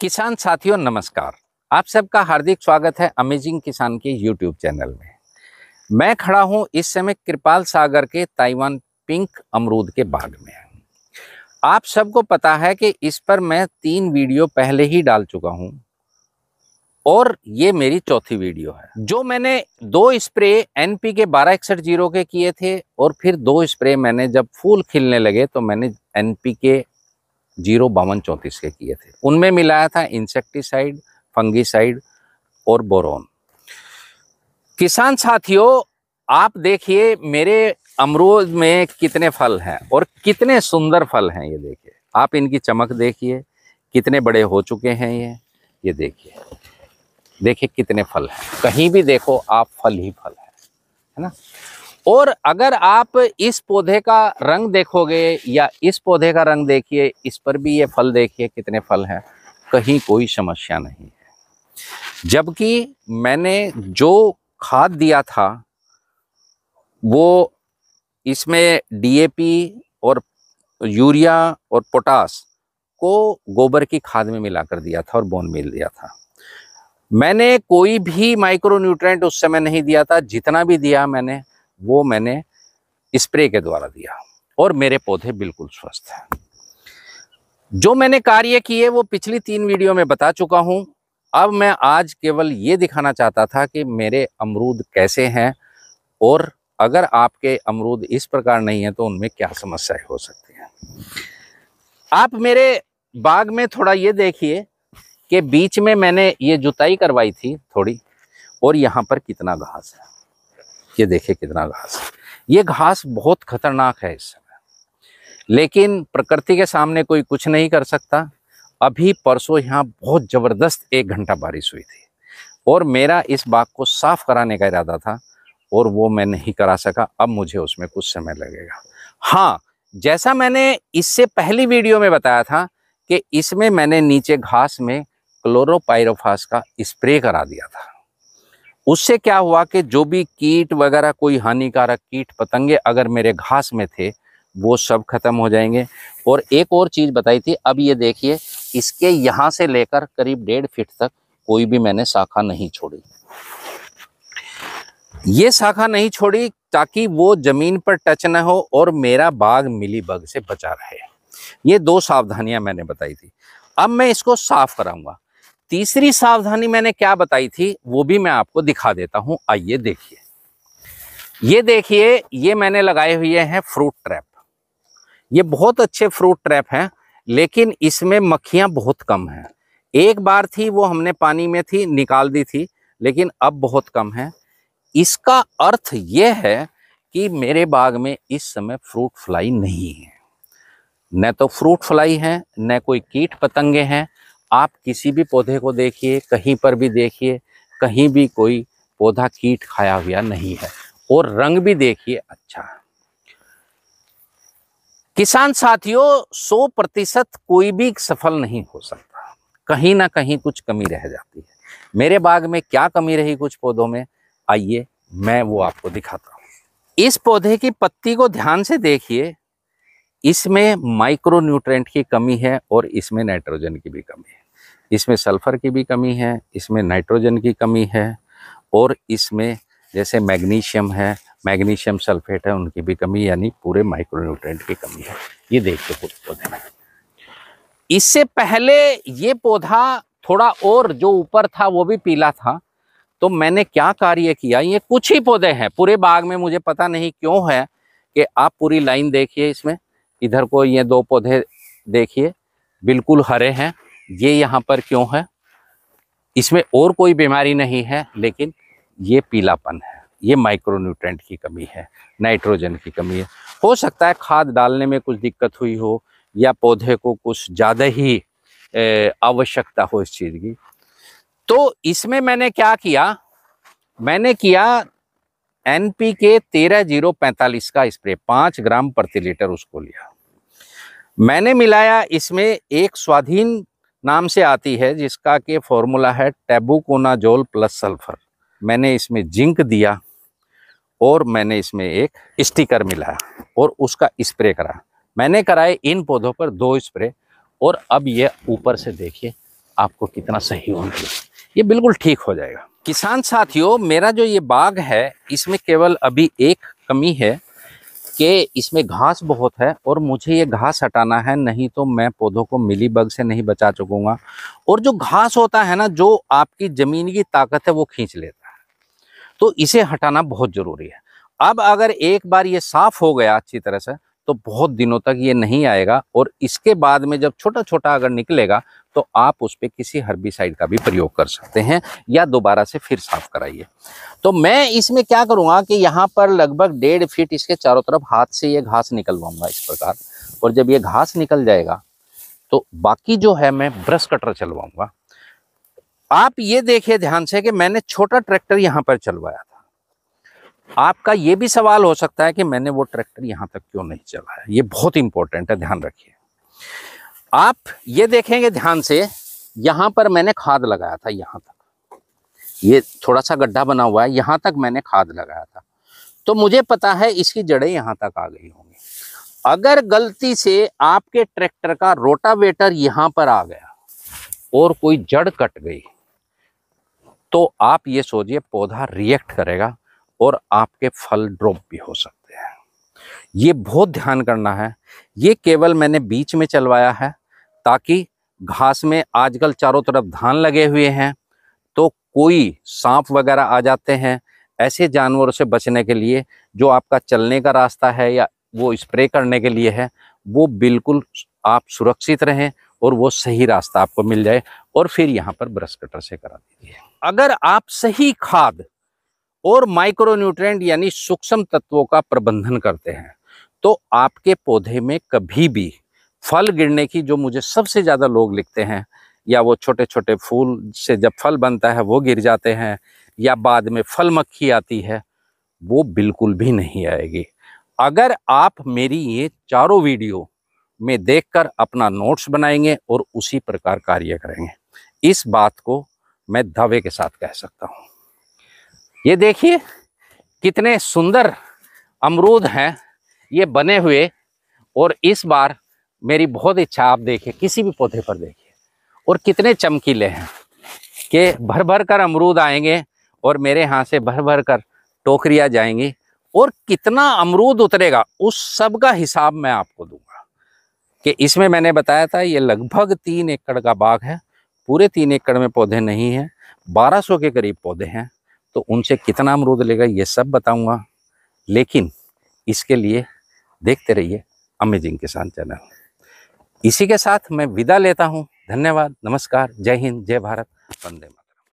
किसान साथियों नमस्कार आप सबका हार्दिक स्वागत है अमेजिंग किसान के यूट्यूब चैनल में मैं खड़ा हूं इस समय कृपाल सागर के ताइवान पिंक अमरूद के बाग में आप सबको पता है कि इस पर मैं तीन वीडियो पहले ही डाल चुका हूं और ये मेरी चौथी वीडियो है जो मैंने दो स्प्रे एनपी के बारह इकसठ जीरो के किए थे और फिर दो स्प्रे मैंने जब फूल खिलने लगे तो मैंने एनपी के जीरो बावन चौंतीस के किए थे उनमें मिलाया था इंसेक्टिसाइड फंगिसाइड और बोरोन किसान साथियों आप देखिए मेरे अमरूद में कितने फल हैं और कितने सुंदर फल हैं ये देखिए आप इनकी चमक देखिए कितने बड़े हो चुके हैं ये ये देखिए देखिए कितने फल हैं कहीं भी देखो आप फल ही फल हैं है ना और अगर आप इस पौधे का रंग देखोगे या इस पौधे का रंग देखिए इस पर भी ये फल देखिए कितने फल हैं कहीं कोई समस्या नहीं है जबकि मैंने जो खाद दिया था वो इसमें डीएपी और यूरिया और पोटास को गोबर की खाद में मिलाकर दिया था और बोन मिल दिया था मैंने कोई भी माइक्रोन्यूट्रेंट उस समय नहीं दिया था जितना भी दिया मैंने वो मैंने स्प्रे के द्वारा दिया और मेरे पौधे बिल्कुल स्वस्थ हैं जो मैंने कार्य किए वो पिछली तीन वीडियो में बता चुका हूँ अब मैं आज केवल ये दिखाना चाहता था कि मेरे अमरूद कैसे हैं और अगर आपके अमरूद इस प्रकार नहीं है तो उनमें क्या समस्याएं हो सकती हैं आप मेरे बाग में थोड़ा ये देखिए कि बीच में मैंने ये जुताई करवाई थी थोड़ी और यहाँ पर कितना घास है ये देखे कितना घास ये घास बहुत खतरनाक है इस समय लेकिन प्रकृति के सामने कोई कुछ नहीं कर सकता अभी परसों यहाँ बहुत ज़बरदस्त एक घंटा बारिश हुई थी और मेरा इस बाग को साफ कराने का इरादा था और वो मैं नहीं करा सका अब मुझे उसमें कुछ समय लगेगा हाँ जैसा मैंने इससे पहली वीडियो में बताया था कि इसमें मैंने नीचे घास में क्लोरोपायरोफास का स्प्रे करा दिया था उससे क्या हुआ कि जो भी कीट वगैरह कोई हानिकारक कीट पतंगे अगर मेरे घास में थे वो सब खत्म हो जाएंगे और एक और चीज़ बताई थी अब ये देखिए इसके यहां से लेकर करीब डेढ़ फीट तक कोई भी मैंने शाखा नहीं छोड़ी ये शाखा नहीं छोड़ी ताकि वो ज़मीन पर टच ना हो और मेरा बाग मिली बग से बचा रहे ये दो सावधानियां मैंने बताई थी अब मैं इसको साफ कराऊंगा तीसरी सावधानी मैंने क्या बताई थी वो भी मैं आपको दिखा देता हूं आइए देखिए ये देखिए ये मैंने लगाए हुए हैं फ्रूट ट्रैप ये बहुत अच्छे फ्रूट ट्रैप हैं लेकिन इसमें मक्खियां बहुत कम हैं एक बार थी वो हमने पानी में थी निकाल दी थी लेकिन अब बहुत कम है इसका अर्थ ये है कि मेरे बाग में इस समय फ्रूट फ्लाई नहीं है न तो फ्रूट फ्लाई है न कोई कीट पतंगे हैं आप किसी भी पौधे को देखिए कहीं पर भी देखिए कहीं भी कोई पौधा कीट खाया हुआ नहीं है और रंग भी देखिए अच्छा किसान साथियों 100 प्रतिशत कोई भी सफल नहीं हो सकता कहीं ना कहीं कुछ कमी रह जाती है मेरे बाग में क्या कमी रही कुछ पौधों में आइए मैं वो आपको दिखाता हूं इस पौधे की पत्ती को ध्यान से देखिए इसमें माइक्रो न्यूट्रेंट की कमी है और इसमें नाइट्रोजन की भी कमी है इसमें सल्फर की भी कमी है इसमें नाइट्रोजन की कमी है और इसमें जैसे मैग्नीशियम है मैग्नीशियम सल्फेट है उनकी भी कमी यानी पूरे माइक्रो न्यूट्रेंट की कमी है ये देखते कुछ पौधे में इससे पहले ये पौधा थोड़ा और जो ऊपर था वो भी पीला था तो मैंने क्या कार्य किया ये कुछ ही पौधे हैं पूरे बाग में मुझे पता नहीं क्यों है कि आप पूरी लाइन देखिए इसमें इधर को ये दो पौधे देखिए बिल्कुल हरे हैं ये यहाँ पर क्यों है इसमें और कोई बीमारी नहीं है लेकिन ये पीलापन है ये माइक्रोन्यूट्रेंट की कमी है नाइट्रोजन की कमी है हो सकता है खाद डालने में कुछ दिक्कत हुई हो या पौधे को कुछ ज़्यादा ही आवश्यकता हो इस चीज़ की तो इसमें मैंने क्या किया मैंने किया एन पी के तेरह जीरो पैंतालीस का स्प्रे पाँच ग्राम प्रति लीटर उसको लिया मैंने मिलाया इसमें एक स्वाधीन नाम से आती है जिसका के फॉर्मूला है जोल प्लस सल्फर मैंने इसमें जिंक दिया और मैंने इसमें एक स्टिकर मिलाया और उसका स्प्रे करा मैंने कराए इन पौधों पर दो स्प्रे और अब यह ऊपर से देखिए आपको कितना सही होगा ये बिल्कुल ठीक हो जाएगा किसान साथियों मेरा जो ये बाग है इसमें केवल अभी एक कमी है कि इसमें घास बहुत है और मुझे ये घास हटाना है नहीं तो मैं पौधों को मिली बग से नहीं बचा चुकूंगा और जो घास होता है ना जो आपकी ज़मीन की ताकत है वो खींच लेता है तो इसे हटाना बहुत ज़रूरी है अब अगर एक बार ये साफ़ हो गया अच्छी तरह से तो बहुत दिनों तक ये नहीं आएगा और इसके बाद में जब छोटा छोटा अगर निकलेगा तो आप उस पर किसी हर्बिसाइड का भी प्रयोग कर सकते हैं या दोबारा से फिर साफ कराइए तो मैं इसमें क्या करूँगा कि यहाँ पर लगभग डेढ़ फीट इसके चारों तरफ हाथ से ये घास निकलवाऊंगा इस प्रकार और जब ये घास निकल जाएगा तो बाकी जो है मैं ब्रश कटर चलवाऊंगा आप ये देखिए ध्यान से कि मैंने छोटा ट्रैक्टर यहाँ पर चलवाया आपका ये भी सवाल हो सकता है कि मैंने वो ट्रैक्टर यहाँ तक क्यों नहीं चलाया ये बहुत इंपॉर्टेंट है ध्यान रखिए आप ये देखेंगे ध्यान से यहाँ पर मैंने खाद लगाया था यहाँ तक ये थोड़ा सा गड्ढा बना हुआ है यहाँ तक मैंने खाद लगाया था तो मुझे पता है इसकी जड़ें यहाँ तक आ गई होंगी अगर गलती से आपके ट्रैक्टर का रोटावेटर यहाँ पर आ गया और कोई जड़ कट गई तो आप ये सोचिए पौधा रिएक्ट करेगा और आपके फल ड्रॉप भी हो सकते हैं ये बहुत ध्यान करना है ये केवल मैंने बीच में चलवाया है ताकि घास में आजकल चारों तरफ धान लगे हुए हैं तो कोई सांप वगैरह आ जाते हैं ऐसे जानवरों से बचने के लिए जो आपका चलने का रास्ता है या वो स्प्रे करने के लिए है वो बिल्कुल आप सुरक्षित रहें और वो सही रास्ता आपको मिल जाए और फिर यहाँ पर ब्रश कटर से करा दीजिए अगर आप सही खाद और माइक्रोन्यूट्रेंट यानी सूक्ष्म तत्वों का प्रबंधन करते हैं तो आपके पौधे में कभी भी फल गिरने की जो मुझे सबसे ज़्यादा लोग लिखते हैं या वो छोटे छोटे फूल से जब फल बनता है वो गिर जाते हैं या बाद में फल मक्खी आती है वो बिल्कुल भी नहीं आएगी अगर आप मेरी ये चारों वीडियो में देखकर अपना नोट्स बनाएंगे और उसी प्रकार कार्य करेंगे इस बात को मैं दावे के साथ कह सकता हूँ ये देखिए कितने सुंदर अमरूद हैं ये बने हुए और इस बार मेरी बहुत इच्छा आप देखिए किसी भी पौधे पर देखिए और कितने चमकीले हैं कि भर भर कर अमरूद आएंगे और मेरे यहाँ से भर भर कर टोकरियाँ जाएंगी और कितना अमरूद उतरेगा उस सब का हिसाब मैं आपको दूंगा कि इसमें मैंने बताया था ये लगभग तीन एकड़ का बाग है पूरे तीन एकड़ में पौधे नहीं हैं 1200 के करीब पौधे हैं तो उनसे कितना अमरूद लेगा ये सब बताऊंगा लेकिन इसके लिए देखते रहिए अमेजिंग किसान चैनल इसी के साथ मैं विदा लेता हूँ धन्यवाद नमस्कार जय हिंद जय भारत वंदे मातरम